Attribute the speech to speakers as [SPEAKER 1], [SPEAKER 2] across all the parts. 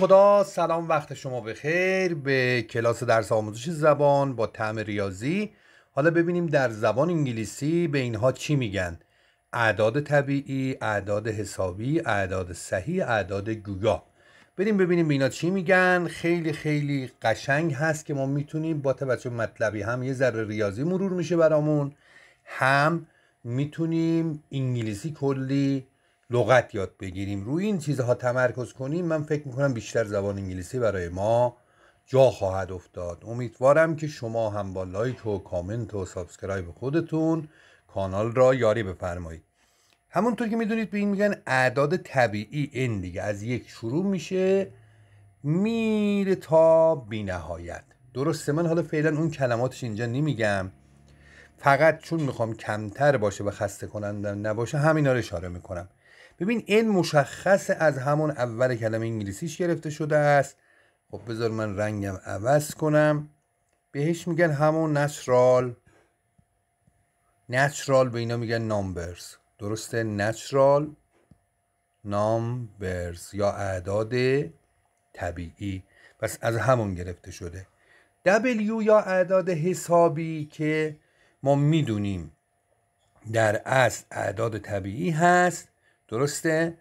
[SPEAKER 1] خدا سلام وقت شما بخیر به کلاس درس آموزش زبان با تعم ریاضی حالا ببینیم در زبان انگلیسی به اینها چی میگن اعداد طبیعی اعداد حسابی اعداد صحیح اعداد گویا بریم ببینیم به اینا چی میگن خیلی خیلی قشنگ هست که ما میتونیم با توجه مطلبی هم یه ذره ریاضی مرور میشه برامون هم میتونیم انگلیسی کلی لغت یاد بگیریم روی این چیزها تمرکز کنیم من فکر میکنم بیشتر زبان انگلیسی برای ما جا خواهد افتاد امیدوارم که شما هم با لایک و کامنت و سابسکرایب خودتون کانال را یاری بفرمایید همونطور که میدونید به این میگن اعداد طبیعی این دیگه از یک شروع میشه میره تا بینهایت درسته من حالا فعلا اون کلماتش اینجا نمیگم فقط چون میخوام کمتر باشه و خسته کننده نباشه همینا رو اشاره میکنم ببین این مشخص از همون اول کلمه انگلیسیش گرفته شده است خب بذار من رنگم عوض کنم بهش میگن همون نچرال نچرال به اینا میگن نامبرز درسته نچرال نامبرز یا اعداد طبیعی پس از همون گرفته شده W یا اعداد حسابی که ما میدونیم در اصل اعداد طبیعی هست درسته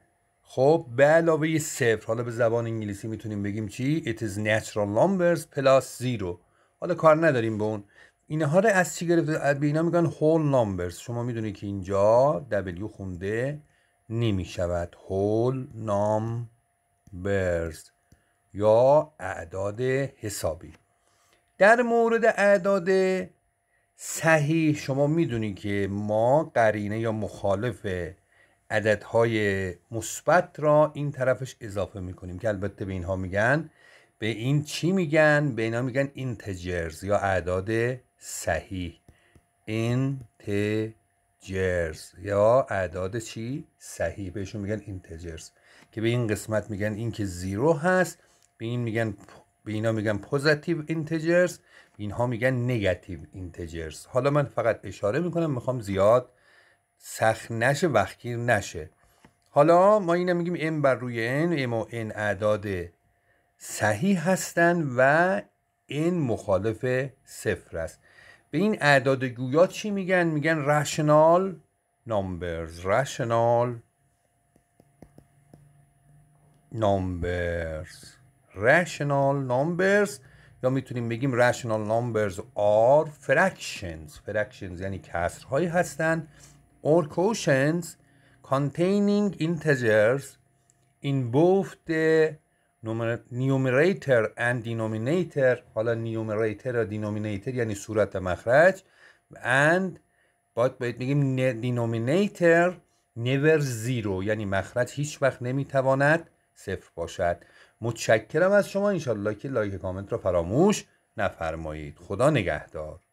[SPEAKER 1] خب به علاوه صفر حالا به زبان انگلیسی میتونیم بگیم چی it is natural numbers plus zero حالا کار نداریم به اون اینها رو از چی گرفته به اینا میگن whole numbers شما میدونید که اینجا W خونده نمیشود whole numbers یا اعداد حسابی در مورد اعداد صحیح شما میدونید که ما قرینه یا مخالف عددهای مثبت را این طرفش اضافه میکنیم که البته به اینها میگن به این چی میگن؟ به اینا میگن اینتجرز یا اعداد صحیح اینتجرز یا اعداد چی؟ صحیح بهشون میگن اینتجرز که به این قسمت میگن این که زیرو هست به این میگن به اینا میگن پوزتیو اینتجرز اینها میگن نگاتیو اینتجرز حالا من فقط اشاره میکنم میخوام زیاد سخت نشه وقتگیر نشه حالا ما این میگیم m بر روی این m و اعداد صحیح هستن و این مخالف صفر است به این اعداد گویا چی میگن میگن رشنال نامبرز رشنال نامبرز رشنال نامبرز یا میتونیم بگیم رشنال نامبرز آر فرکشنز فرکشنز یعنی کسرهایی هستند or quotients containing integers in both the numerator and denominator حالا numerator و denominator یعنی صورت و مخرج and باید باید میگیم denominator never zero یعنی مخرج هیچ وقت نمیتواند صفر باشد متشکرم از شما انشالله که لایک کامنت را فراموش نفرمایید خدا نگهدار